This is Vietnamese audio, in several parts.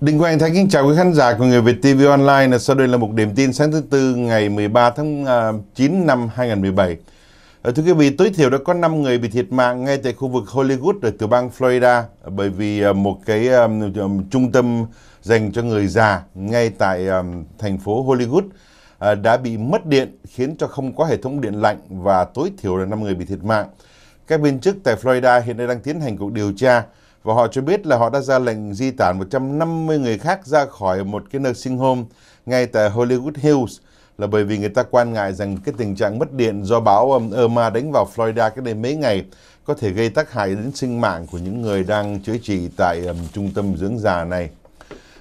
Đình Quang Thái kính chào quý khán giả của Người Việt TV Online. Sau đây là một điểm tin sáng thứ Tư ngày 13 tháng 9 à, năm 2017. À, thưa quý vị, tối thiểu đã có 5 người bị thiệt mạng ngay tại khu vực Hollywood ở tiểu bang Florida bởi vì à, một cái um, trung tâm dành cho người già ngay tại um, thành phố Hollywood uh, đã bị mất điện khiến cho không có hệ thống điện lạnh và tối thiểu là 5 người bị thiệt mạng. Các viên chức tại Florida hiện nay đang tiến hành cuộc điều tra và họ cho biết là họ đã ra lệnh di tản 150 người khác ra khỏi một cái nơi sinh home ngay tại Hollywood Hills là bởi vì người ta quan ngại rằng cái tình trạng mất điện do bão um, Irma đánh vào Florida cái đây mấy ngày có thể gây tác hại đến sinh mạng của những người đang chữa trị tại um, trung tâm dưỡng già này.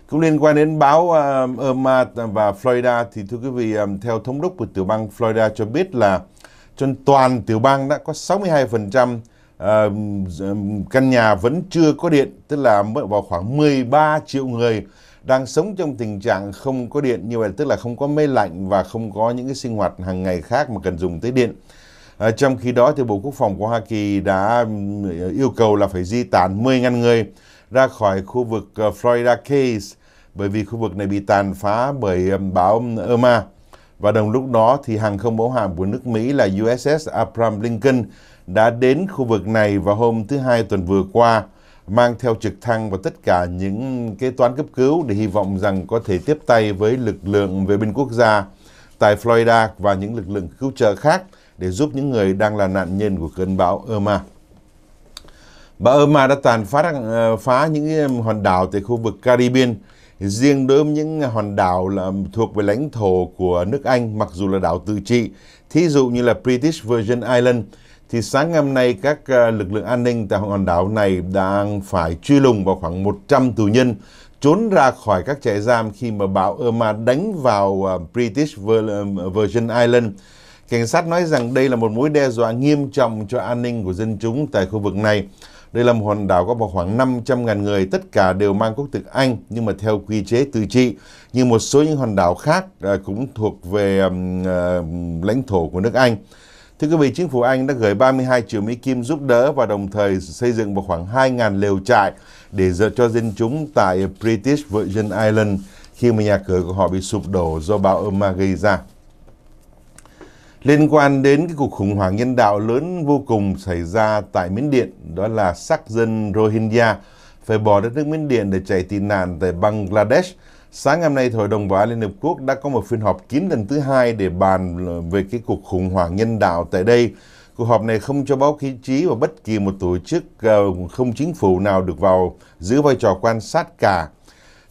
Cũng liên quan đến báo um, Irma và Florida thì thưa quý vị, um, theo thống đốc của tiểu bang Florida cho biết là trên toàn tiểu bang đã có 62% Ờ, căn nhà vẫn chưa có điện, tức là vào khoảng 13 triệu người đang sống trong tình trạng không có điện như vậy, tức là không có máy lạnh và không có những cái sinh hoạt hàng ngày khác mà cần dùng tới điện. À, trong khi đó thì Bộ Quốc phòng của Hoa Kỳ đã yêu cầu là phải di tản 10.000 người ra khỏi khu vực ờ, Florida Keys bởi vì khu vực này bị tàn phá bởi bão Irma. Và đồng lúc đó thì hàng không mẫu hạm của nước Mỹ là USS Abraham Lincoln đã đến khu vực này vào hôm thứ Hai tuần vừa qua, mang theo trực thăng và tất cả những kế toán cấp cứu để hy vọng rằng có thể tiếp tay với lực lượng vệ binh quốc gia tại Florida và những lực lượng cứu trợ khác để giúp những người đang là nạn nhân của cơn bão Irma. Bão Irma đã tàn phá, ờ, phá những hòn đảo tại khu vực Caribbean, Riêng đối với những hòn đảo là thuộc về lãnh thổ của nước Anh, mặc dù là đảo tự trị, thí dụ như là British Virgin Island, thì sáng ngày hôm nay các ờ, lực lượng an ninh tại hòn đảo này đang phải truy lùng vào khoảng 100 tù nhân trốn ra khỏi các trại giam khi mà bão Irma đánh vào ờ, British ờ, Virgin Island. Cảnh sát nói rằng đây là một mối đe dọa nghiêm trọng cho an ninh của dân chúng tại khu vực này. Đây là một hòn đảo có khoảng 500.000 người, tất cả đều mang quốc tịch Anh nhưng mà theo quy chế tự trị. Như một số những hòn đảo khác à, cũng thuộc về à, lãnh thổ của nước Anh. Thưa quý vị, chính phủ Anh đã gửi 32 triệu Mỹ Kim giúp đỡ và đồng thời xây dựng một khoảng 2.000 lều trại để cho dân chúng tại British Virgin Island khi mà nhà cửa của họ bị sụp đổ do bão Irma gây ra liên quan đến cái cuộc khủng hoảng nhân đạo lớn vô cùng xảy ra tại Miến Điện, đó là sắc dân Rohingya phải bỏ đất nước Miến Điện để chạy tị nạn tại Bangladesh. Sáng ngày hôm nay, Hội đồng Bảo an Liên Hợp Quốc đã có một phiên họp kín lần thứ hai để bàn về cái cuộc khủng hoảng nhân đạo tại đây. Cuộc họp này không cho báo khí trí và bất kỳ một tổ chức ờ, không chính phủ nào được vào giữ vai trò quan sát cả.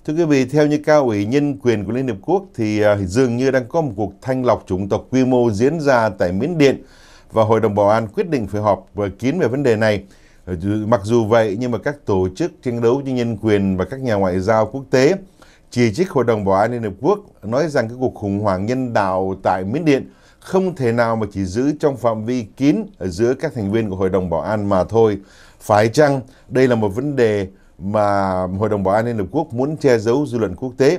Thưa quý vị, theo như cao ủy nhân quyền của Liên Hiệp Quốc thì à, dường như đang có một cuộc thanh lọc chủng tộc quy mô diễn ra tại Miến Điện và Hội đồng Bảo an quyết định phải họp và kín về vấn đề này. Ờ, mặc dù vậy nhưng mà các tổ chức tranh đấu cho nhân quyền và các nhà ngoại giao quốc tế chỉ trích Hội đồng Bảo an Liên hiệp Quốc nói rằng cái cuộc khủng hoảng nhân đạo tại Miến Điện không thể nào mà chỉ giữ trong phạm vi kín ở giữa các thành viên của Hội đồng Bảo an mà thôi. Phải chăng đây là một vấn đề mà Hội đồng Bảo an Liên Hợp Quốc muốn che giấu dư luận quốc tế.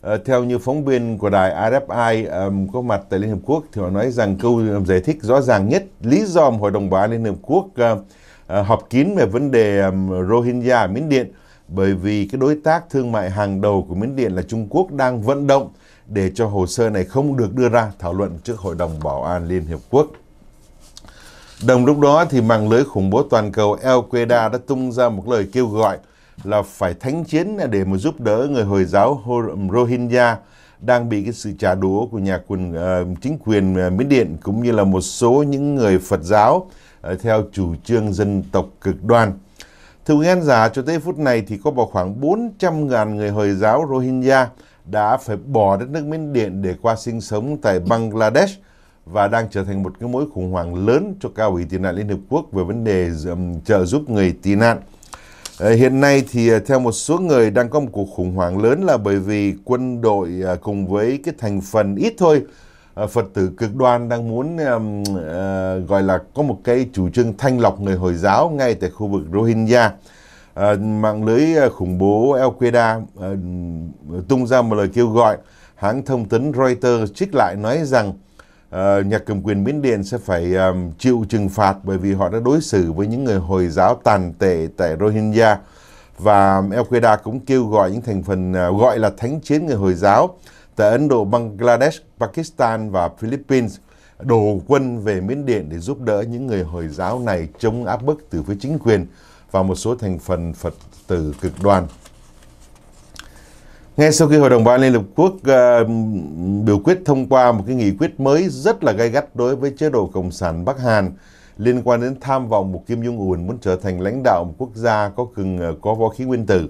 Ờ, theo như phóng viên của đài RFI um, có mặt tại Liên Hợp Quốc thì họ nói rằng câu giải thích rõ ràng nhất lý do Hội đồng Bảo an Liên Hợp Quốc ờ, ờ, họp kín về vấn đề Rohingya ở Miến Điện bởi vì cái đối tác thương mại hàng đầu của Miến Điện là Trung Quốc đang vận động để cho hồ sơ này không được đưa ra thảo luận trước Hội đồng Bảo an Liên Hiệp Quốc. Đồng lúc đó thì mạng lưới khủng bố toàn cầu Al Qaeda đã tung ra một lời kêu gọi là phải thánh chiến để mà giúp đỡ người Hồi giáo Rohingya đang bị cái sự trả đũa của nhà quyền uh, chính quyền uh, Miến Điện cũng như là một số những người Phật giáo uh, theo chủ trương dân tộc cực đoan. Thưa quý khán giả, cho tới phút này thì có vào khoảng 400.000 người Hồi giáo Rohingya đã phải bỏ đất nước Miến Điện để qua sinh sống tại Bangladesh và đang trở thành một cái mối khủng hoảng lớn cho Cao ủy tị nạn Liên hợp Quốc về vấn đề trợ giúp người tị nạn. Ờ, hiện nay thì ờ, theo một số người đang có một cuộc khủng hoảng lớn là bởi vì quân đội ờ, cùng với cái thành phần ít thôi Phật tử cực đoan đang muốn um, uh, gọi là có một cái chủ trương thanh lọc người Hồi giáo ngay tại khu vực Rohingya. Uh, mạng lưới khủng bố Al Qaeda uh, tung ra một lời kêu gọi. Hãng thông tấn Reuters trích lại nói rằng uh, nhà cầm quyền Miến Điện sẽ phải um, chịu trừng phạt bởi vì họ đã đối xử với những người Hồi giáo tàn tệ tại Rohingya. Và al qaeda cũng kêu gọi những thành phần uh, gọi là thánh chiến người Hồi giáo tại Ấn Độ, Bangladesh, Pakistan và Philippines đổ quân về Miến Điện để giúp đỡ những người Hồi giáo này chống áp bức từ phía chính quyền và một số thành phần Phật tử cực đoan. Ngay sau khi Hội đồng Bảo an Liên Hợp Quốc uh, biểu quyết thông qua một cái nghị quyết mới rất là gay gắt đối với chế độ Cộng sản Bắc Hàn liên quan đến tham vọng một Kim Jong-un muốn trở thành lãnh đạo một quốc gia có cường ờ, có vũ khí nguyên tử.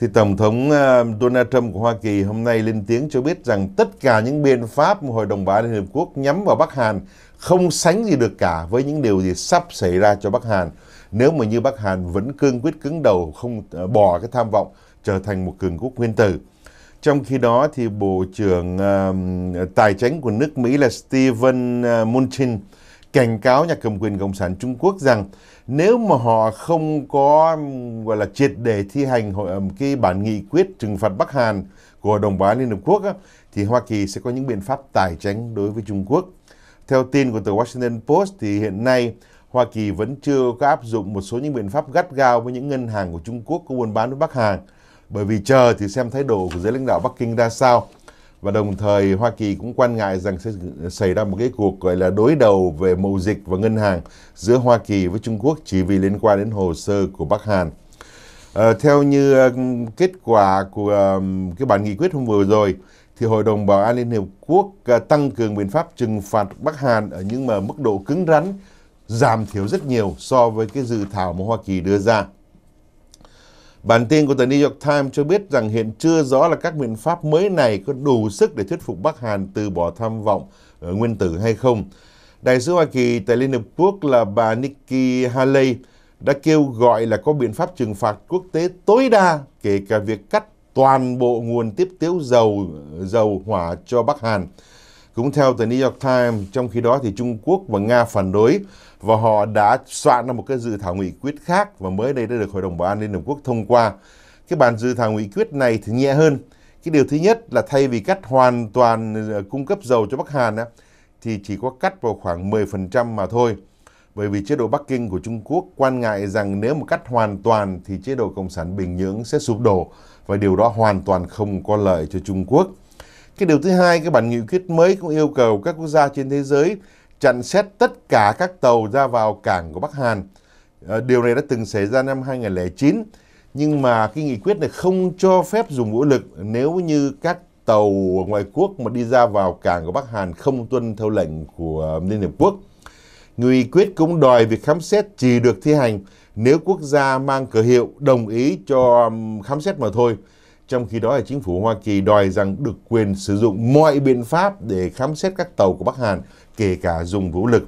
Thì Tổng thống uh, Donald Trump của Hoa Kỳ hôm nay lên tiếng cho biết rằng tất cả những biện pháp mà Hội đồng Bảo an Liên Hợp Quốc nhắm vào Bắc Hàn không sánh gì được cả với những điều gì sắp xảy ra cho Bắc Hàn nếu mà như Bắc Hàn vẫn cương quyết cứng đầu không uh, bỏ cái tham vọng trở thành một cường quốc nguyên tử. Trong khi đó thì Bộ trưởng uh, Tài chính của nước Mỹ là Steven ờ, Mnuchin cảnh cáo nhà cầm quyền Cộng sản Trung Quốc rằng nếu mà họ không có gọi là triệt để thi hành cái bản nghị quyết trừng phạt Bắc Hàn của đồng bào Liên Hợp Quốc thì Hoa Kỳ sẽ có những biện pháp tài chính đối với Trung Quốc. Theo tin của tờ Washington Post thì hiện nay Hoa Kỳ vẫn chưa có áp dụng một số những biện pháp gắt gao với những ngân hàng của Trung Quốc có buôn bán với Bắc Hàn bởi vì chờ thì xem thái độ của giới lãnh đạo Bắc Kinh ra sao. Và đồng thời Hoa Kỳ cũng quan ngại rằng sẽ xảy ra một cái cuộc gọi là đối đầu về mậu dịch và ngân hàng giữa Hoa Kỳ với Trung Quốc chỉ vì liên quan đến hồ sơ của Bắc Hàn. À, theo như ờ, kết quả của ờ, cái bản nghị quyết hôm vừa rồi thì Hội đồng Bảo an Liên Hiệp Quốc tăng cường biện pháp trừng phạt Bắc Hàn ở những mà mức độ cứng rắn giảm thiểu rất nhiều so với cái dự thảo mà Hoa Kỳ đưa ra. Bản tin của tờ New York Times cho biết rằng hiện chưa rõ là các biện pháp mới này có đủ sức để thuyết phục Bắc Hàn từ bỏ tham vọng ở nguyên tử hay không. Đại sứ Hoa Kỳ tại Liên Hợp Quốc là bà Nikki Haley đã kêu gọi là có biện pháp trừng phạt quốc tế tối đa kể cả việc cắt toàn bộ nguồn tiếp tiếu dầu dầu hỏa cho Bắc Hàn. Cũng theo tờ New York Times, trong khi đó thì Trung Quốc và Nga phản đối và họ đã soạn ra một cái dự thảo nghị quyết khác và mới đây đã được Hội đồng Bảo an Liên Hợp Quốc thông qua. Cái bản dự thảo nghị quyết này thì nhẹ hơn. Cái điều thứ nhất là thay vì cắt hoàn toàn ờ, cung cấp dầu cho Bắc Hàn thì chỉ có cắt vào khoảng 10% mà thôi. Bởi vì chế độ Bắc Kinh của Trung Quốc quan ngại rằng nếu mà cắt hoàn toàn thì chế độ Cộng sản Bình Nhưỡng sẽ sụp đổ và điều đó hoàn toàn không có lợi cho Trung Quốc. Cái điều thứ hai, cái bản nghị quyết mới cũng yêu cầu các quốc gia trên thế giới chặn xét tất cả các tàu ra vào cảng của Bắc Hàn. Ờ, điều này đã từng xảy ra năm 2009, nhưng mà cái nghị quyết này không cho phép dùng vũ lực nếu như các tàu ngoại quốc mà đi ra vào cảng của Bắc Hàn không tuân theo lệnh của Liên Hiệp Quốc. Nghị quyết cũng đòi việc khám xét chỉ được thi hành nếu quốc gia mang cờ hiệu đồng ý cho khám xét mà thôi. Trong khi đó, là chính phủ Hoa Kỳ đòi rằng được quyền sử dụng mọi biện pháp để khám xét các tàu của Bắc Hàn, kể cả dùng vũ lực.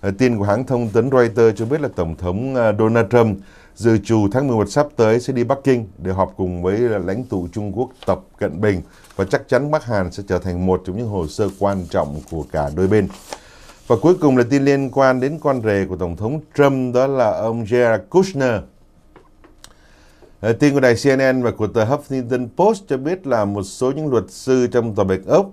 Ờ, tin của hãng thông tấn Reuters cho biết là Tổng thống ờ, Donald Trump dự trù tháng 11 sắp tới sẽ đi Bắc Kinh để họp cùng với ờ, lãnh tụ Trung Quốc Tập Cận Bình và chắc chắn Bắc Hàn sẽ trở thành một trong những hồ sơ quan trọng của cả đôi bên. Và cuối cùng là tin liên quan đến con rể của Tổng thống Trump đó là ông Jared Kushner, Ờ, tin của đài CNN và của tờ Huffington Post cho biết là một số những luật sư trong tòa bạch ốc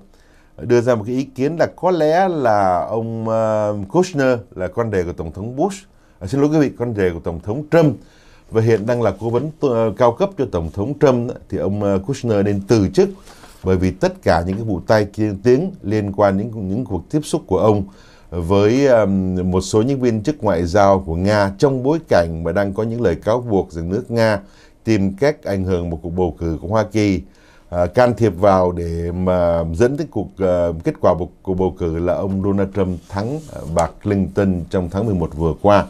đưa ra một cái ý kiến là có lẽ là ông ờ, Kushner là con rể của Tổng thống Bush, à, xin lỗi quý vị, con rể của Tổng thống Trump và hiện đang là cố vấn cao cấp cho Tổng thống Trump thì ông Kushner nên từ chức bởi vì tất cả những cái vụ tai tiếng liên quan đến những, những cuộc tiếp xúc của ông với um, một số những viên chức ngoại giao của Nga trong bối cảnh mà đang có những lời cáo buộc rằng nước Nga tìm cách ảnh hưởng một cuộc bầu cử của Hoa Kỳ à, can thiệp vào để mà dẫn tới cuộc uh, kết quả của cuộc bầu cử là ông Donald Trump thắng bà Clinton trong tháng 11 vừa qua.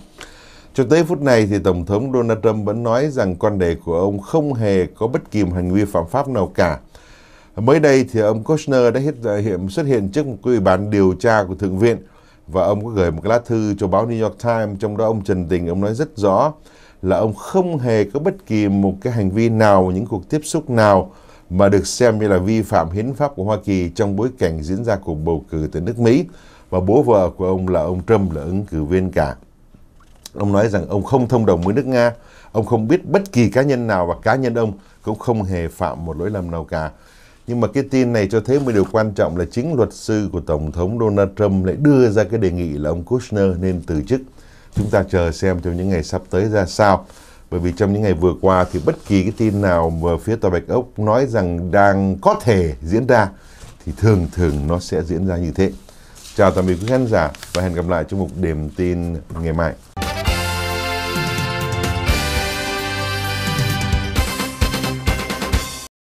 Cho tới phút này thì Tổng thống Donald Trump vẫn nói rằng quan đề của ông không hề có bất kỳ hành vi phạm pháp nào cả. Mới đây thì ông Kushner đã hiện, à, hiện xuất hiện trước một ủy ban điều tra của Thượng viện và ông có gửi một lá thư cho báo New York Times trong đó ông trần tình ông nói rất rõ là ông không hề có bất kỳ một cái hành vi nào, những cuộc tiếp xúc nào mà được xem như là vi phạm hiến pháp của Hoa Kỳ trong bối cảnh diễn ra cuộc bầu cử tại nước Mỹ và bố vợ của ông là ông Trump là ứng cử viên cả. Ông nói rằng ông không thông đồng với nước Nga, ông không biết bất kỳ cá nhân nào và cá nhân ông cũng không hề phạm một lỗi lầm nào cả. Nhưng mà cái tin này cho thấy một điều quan trọng là chính luật sư của Tổng thống Donald Trump lại đưa ra cái đề nghị là ông Kushner nên từ chức. Chúng ta chờ xem trong những ngày sắp tới ra sao. Bởi vì trong những ngày vừa qua thì bất kỳ cái tin nào mà phía Tòa Bạch Ốc nói rằng đang có thể diễn ra thì thường thường nó sẽ diễn ra như thế. Chào tạm biệt quý khán giả và hẹn gặp lại trong một điểm tin ngày mai.